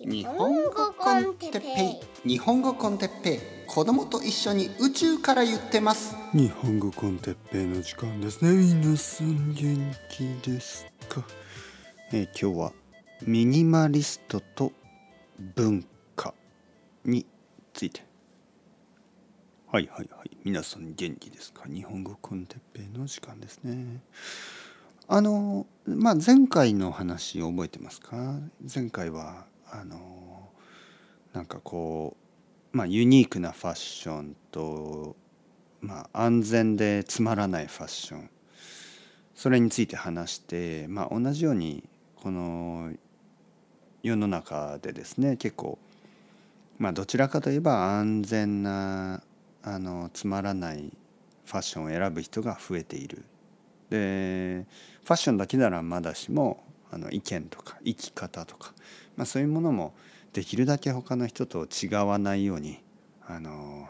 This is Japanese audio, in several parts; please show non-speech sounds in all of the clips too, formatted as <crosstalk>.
日本語コンテッペイ日本語コンテッペイ子供と一緒に宇宙から言ってます日本語コンテッペイの時間ですね皆さん元気ですか、えー、今日はミニマリストと文化についてはいはいはい皆さん元気ですか日本語コンテッペイの時間ですねあのまあ前回の話覚えてますか前回はあのなんかこう、まあ、ユニークなファッションと、まあ、安全でつまらないファッションそれについて話して、まあ、同じようにこの世の中でですね結構、まあ、どちらかといえば安全なあのつまらないファッションを選ぶ人が増えている。でファッションだけならまだしもあの意見とか生き方とかまあ、そういうものもできるだけ他の人と違わないようにあの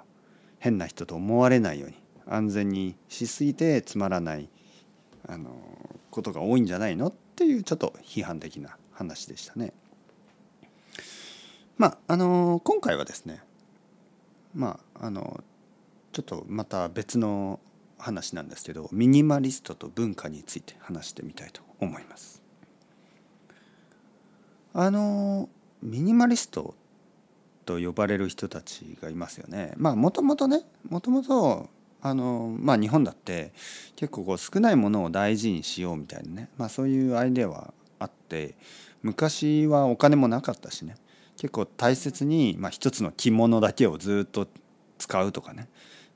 変な人と思われないように安全にしすぎてつまらないあのことが多いんじゃないのっていうちょっと批判的な話でしたね。まああの今回はですねまああのちょっとまた別の話なんですけどミニマリストと文化について話してみたいと思います。あのミニマリストと呼ばれる人たちがいますよね。まあもともとねもともとあのまあ日本だって結構こう少ないものを大事にしようみたいなね、まあ、そういうアイデアはあって昔はお金もなかったしね結構大切に、まあ、一つの着物だけをずっと使うとかね、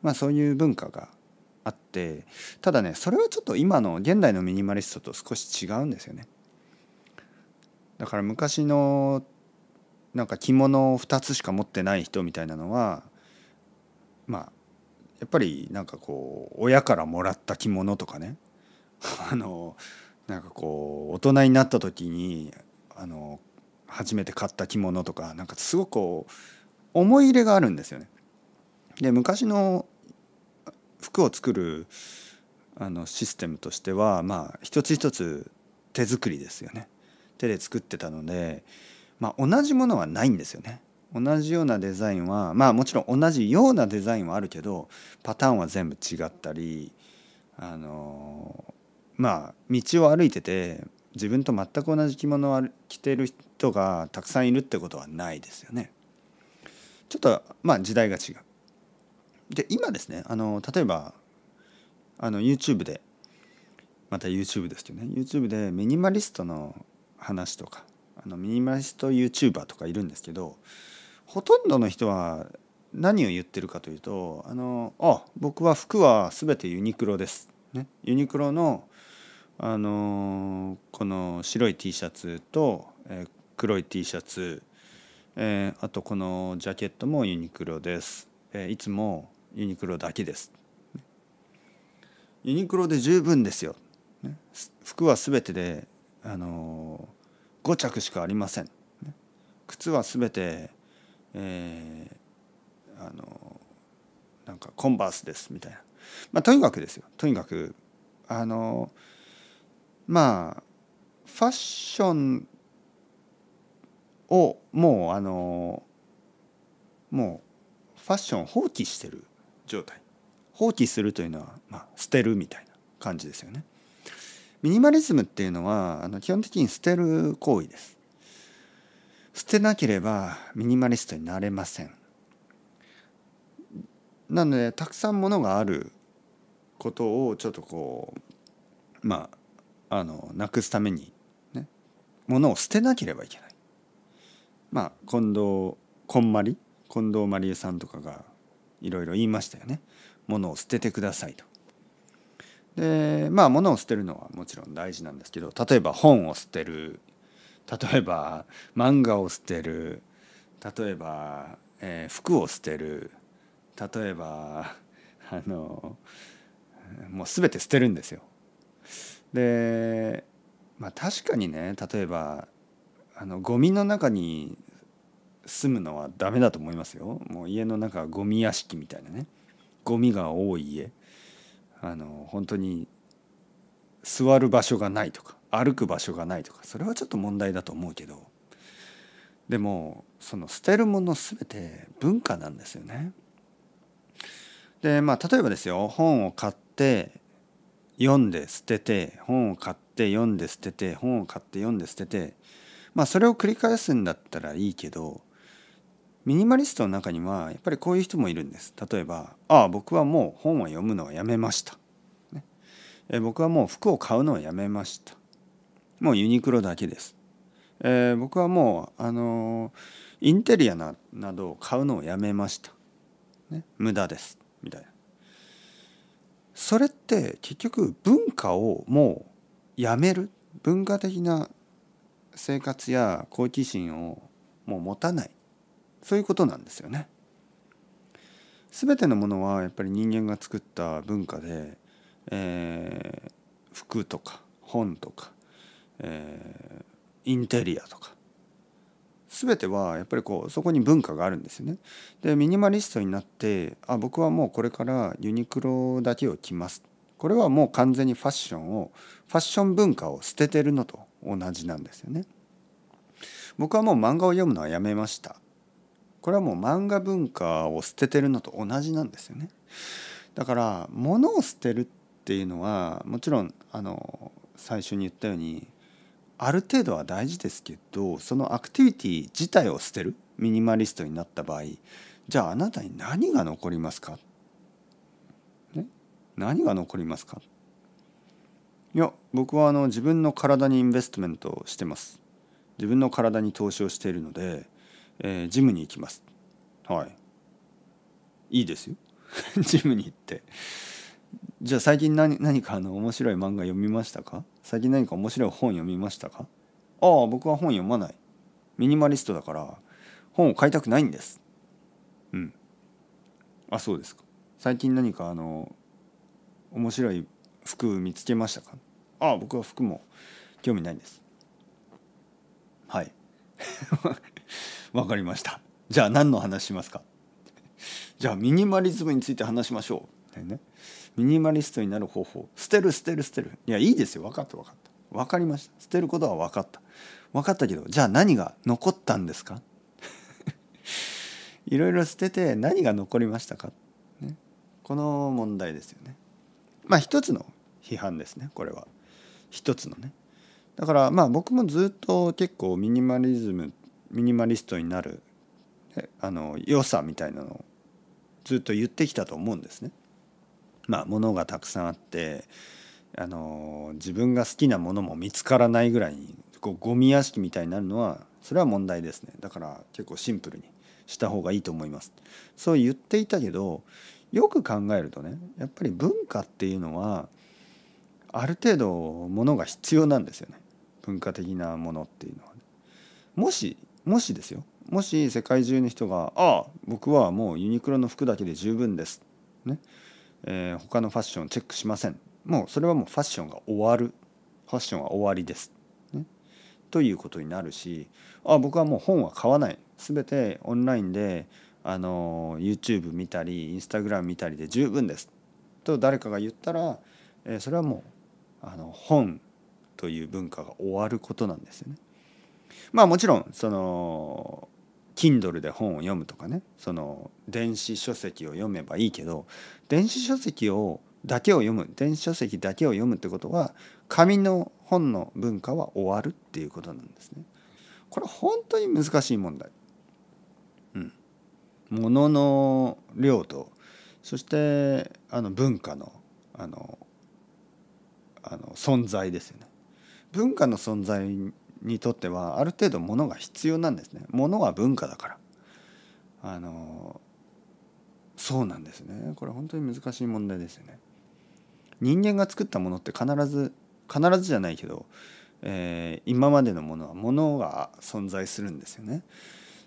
まあ、そういう文化があってただねそれはちょっと今の現代のミニマリストと少し違うんですよね。だから昔のなんか着物を2つしか持ってない人みたいなのはまあやっぱりなんかこう親からもらった着物とかね <laughs> あのなんかこう大人になった時にあの初めて買った着物とかなんかすごくこう思い入れがあるんですよね。で昔の服を作るあのシステムとしてはまあ一つ一つ手作りですよね。手で作ってたので、まあ、同じものはないんですよね。同じようなデザインはまあもちろん同じようなデザインはあるけどパターンは全部違ったりあのまあ道を歩いてて自分と全く同じ着物を着てる人がたくさんいるってことはないですよね。ちょっとまあ時代が違う。で今ですねあの例えばあの YouTube でまた YouTube ですけどね YouTube でミニマリストの話とかあのミニマリスト YouTuber とかいるんですけどほとんどの人は何を言ってるかというとあのあ僕は服は全てユニクロです。ね、ユニクロのあのこの白い T シャツと、えー、黒い T シャツ、えー、あとこのジャケットもユニクロです、えー、いつもユニクロだけです、ユニクロで十分ですよ、服は全てであの5着しかありません。靴は全て、えー、あのなんかコンバースですみたいな、まあ、とにかくですよとにかくあのまあファッションをもうあのもうファッション放棄してる状態放棄するというのは、まあ、捨てるみたいな感じですよね。ミニマリズムっていうのはあの基本的に捨てる行為です。捨てなければミニマリストになれません。なのでたくさんものがあることをちょっとこうまああのなくすためにねものを捨てなければいけない。まあ近藤こんまり近藤まりえさんとかがいろいろ言いましたよね。ものを捨ててくださいと。でまあ物を捨てるのはもちろん大事なんですけど例えば本を捨てる例えば漫画を捨てる例えば、えー、服を捨てる例えばあのもう全て捨てるんですよ。でまあ確かにね例えばあのゴミの中に住むのはダメだと思いますよ。もう家の中はゴミ屋敷みたいなねゴミが多い家。あの本当に座る場所がないとか歩く場所がないとかそれはちょっと問題だと思うけどでもその捨てるもの全て文化なんですよね。でまあ例えばですよ本を買って読んで捨てて本を買って読んで捨てて本を買って読んで捨ててまあそれを繰り返すんだったらいいけどミニマリストの中にはやっぱりこういう人もいるんです例えば「ああ僕はもう本を読むのはやめました」ねえ「僕はもう服を買うのはやめました」「もうユニクロだけです」えー、僕はもう、あのインテリアななどを買うのをやめました、ね、無駄です」みたいな。それって結局文化をもうやめる文化的な生活や好奇心をもう持たないそういうことなんですよね。全てのものはやっぱり人間が作った文化で、えー、服とか本とか、えー、インテリアとか全てはやっぱりこうそこに文化があるんですよね。でミニマリストになってあ僕はもうこれからユニクロだけを着ますこれはもう完全にファッションをファッション文化を捨ててるのと同じなんですよね。僕はもう漫画を読むのはやめました。これはもう漫画文化を捨ててるのと同じなんですよね。だから物を捨てるっていうのはもちろんあの最初に言ったようにある程度は大事ですけどそのアクティビティ自体を捨てるミニマリストになった場合じゃああなたに何が残りますか、ね、何が残りますかいや僕はあの自分の体にインベストメントしてます自分の体に投資をしているのでえー、ジムに行きます。はい。いいですよ。<laughs> ジムに行って。じゃあ最近何何かあの面白い漫画読みましたか最近何か面白い本読みましたかああ僕は本読まないミニマリストだから本を買いたくないんですうんあそうですか最近何かあの面白い服見つけましたかああ僕は服も興味ないんですはいわかりましたじゃあ何の話しますかじゃあミニマリズムについて話しましょう、ね、ミニマリストになる方法捨てる捨てる捨てるいやいいですよ分かった分かった分かりました捨てることは分かった分かったけどじゃあ何が残ったんですか <laughs> いろいろ捨てて何が残りましたか、ね、この問題ですよねまあ一つの批判ですねこれは一つのねだからまあ僕もずっと結構ミニマリズムっミニマリストになるあの良さみたいなのをずっと言ってきたと思うんですね。まあ、物がたくさんあってあの自分が好きなものも見つからないぐらいにこうゴミ屋敷みたいになるのはそれは問題ですねだから結構シンプルにした方がいいと思いますそう言っていたけどよく考えるとねやっぱり文化っていうのはある程度ものが必要なんですよね文化的なものっていうのは、ね、もしもしですよもし世界中の人が「ああ僕はもうユニクロの服だけで十分です」ねえー、他のファッションチェックしませんもうそれはもうファッションが終わるファッションは終わりです、ね、ということになるしあ僕はもう本は買わない全てオンラインであの YouTube 見たり Instagram 見たりで十分ですと誰かが言ったら、えー、それはもうあの本という文化が終わることなんですよね。まあもちろんその Kindle で本を読むとかねその電子書籍を読めばいいけど電子書籍をだけを読む電子書籍だけを読むってことは紙の本の文化は終わるっていうことなんですね。これ本当に難しい問題。うん。物の量とそしてあの文化のあのあの存在ですよね。文化の存在にとってはある程度物が必要なんですね物は文化だからあのそうなんですねこれ本当に難しい問題ですよね人間が作ったものって必ず必ずじゃないけど、えー、今までのものは物が存在するんですよね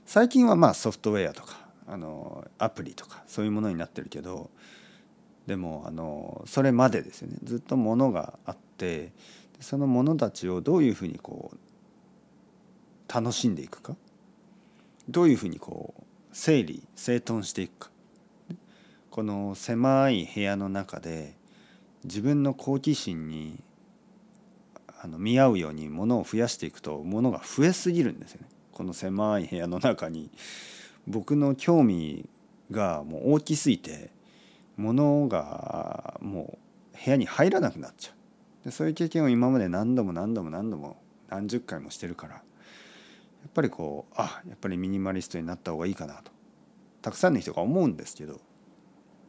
最近はまあソフトウェアとかあのアプリとかそういうものになってるけどでもあのそれまでですよねずっと物があってそのもたちをどういうふうにこう楽しんでいくかどういうふうにこう整理整頓していくかこの狭い部屋の中で自分の好奇心にあの見合うようにものを増やしていくとものが増えすぎるんですよね。この狭い部屋の中に僕の興味がもう大きすぎてものがもう部屋に入らなくなっちゃうでそういう経験を今まで何度も何度も何度も何十回もしてるから。やっぱりこうあやっぱりミニマリストになった方がいいかなとたくさんの人が思うんですけど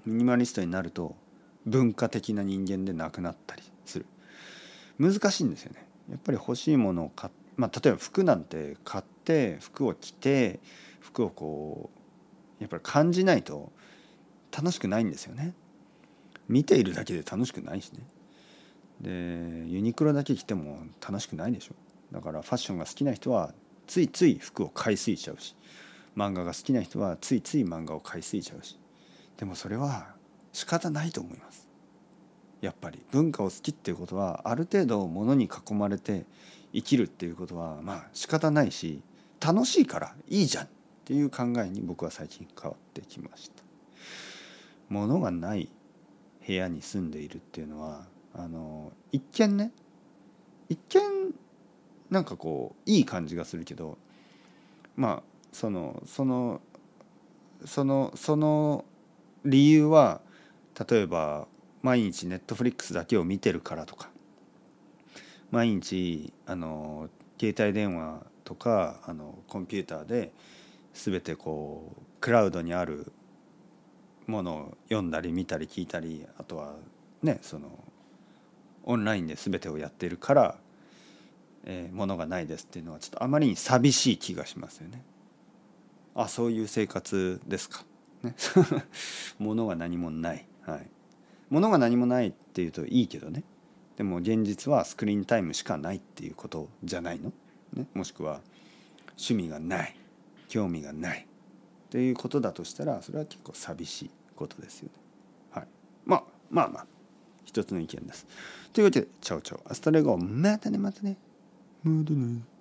ミニマリストになると文化的な人間でなくなったりする難しいんですよねやっぱり欲しいものを買まあ、例えば服なんて買って服を着て服をこうやっぱり感じないと楽しくないんですよね見ているだけで楽しくないしねでユニクロだけ着ても楽しくないでしょだからファッションが好きな人はついつい服を買いすぎちゃうし漫画が好きな人はついつい漫画を買いすぎちゃうしでもそれは仕方ないと思いますやっぱり文化を好きっていうことはある程度ものに囲まれて生きるっていうことはまあ仕方ないし楽しいからいいじゃんっていう考えに僕は最近変わってきました物がない部屋に住んでいるっていうのはあの一見ね一見なんかこういい感じがするけどまあそのそのそのその理由は例えば毎日ネットフリックスだけを見てるからとか毎日あの携帯電話とかあのコンピューターで全てこうクラウドにあるものを読んだり見たり聞いたりあとはねそのオンラインで全てをやってるからえものがないですっていうのはちょっとあまりに寂しい気がしますよね。あそういう生活ですか。ね、物 <laughs> が何もない、はい。物が何もないっていうといいけどねでも現実はスクリーンタイムしかないっていうことじゃないの、ね、もしくは趣味がない興味がないっていうことだとしたらそれは結構寂しいことですよね。はい、まあまあまあ一つの意見です。というわけで「チャオチャオアスタレゴまたねまたね」またね I don't know.